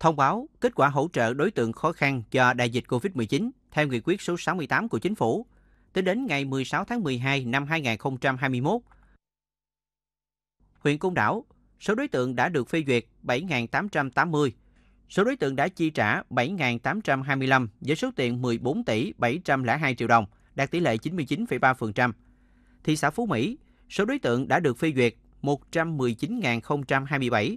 thông báo kết quả hỗ trợ đối tượng khó khăn do đại dịch COVID-19 theo nghị quyết số 68 của chính phủ tính đến ngày 16 tháng 12 năm 2021. Huyện Côn Đảo, số đối tượng đã được phê duyệt 7.880, số đối tượng đã chi trả 7.825 với số tiền 14 tỷ 702 triệu đồng, đạt tỷ lệ 99,3%. Thị xã Phú Mỹ, số đối tượng đã được phê duyệt 119.027,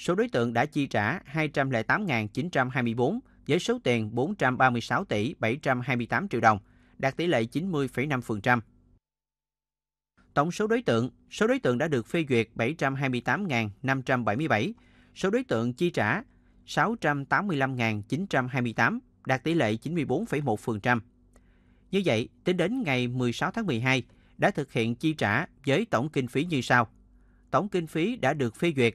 số đối tượng đã chi trả 208.924 với số tiền 436 tỷ 728 triệu đồng, đạt tỷ lệ 90,5%. Tổng số đối tượng, số đối tượng đã được phê duyệt 728.577, số đối tượng chi trả 685.928, đạt tỷ lệ 94,1%. Như vậy, tính đến ngày 16 tháng 12, đã thực hiện chi trả với tổng kinh phí như sau. Tổng kinh phí đã được phê duyệt